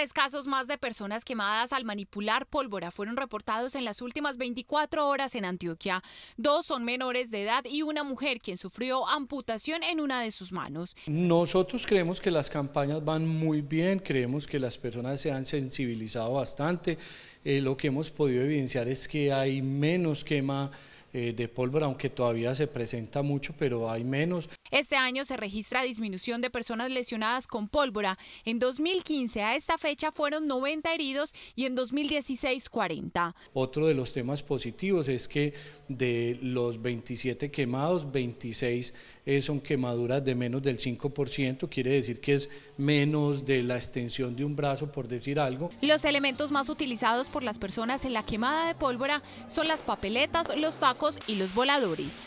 Tres casos más de personas quemadas al manipular pólvora fueron reportados en las últimas 24 horas en Antioquia. Dos son menores de edad y una mujer quien sufrió amputación en una de sus manos. Nosotros creemos que las campañas van muy bien, creemos que las personas se han sensibilizado bastante. Eh, lo que hemos podido evidenciar es que hay menos quema eh, de pólvora, aunque todavía se presenta mucho, pero hay menos. Este año se registra disminución de personas lesionadas con pólvora. En 2015 a esta fecha fueron 90 heridos y en 2016 40. Otro de los temas positivos es que de los 27 quemados, 26 eh, son quemaduras de menos del 5%, quiere decir que es menos de la extensión de un brazo, por decir algo. Los elementos más utilizados por las personas en la quemada de pólvora son las papeletas, los tacos, y los voladores.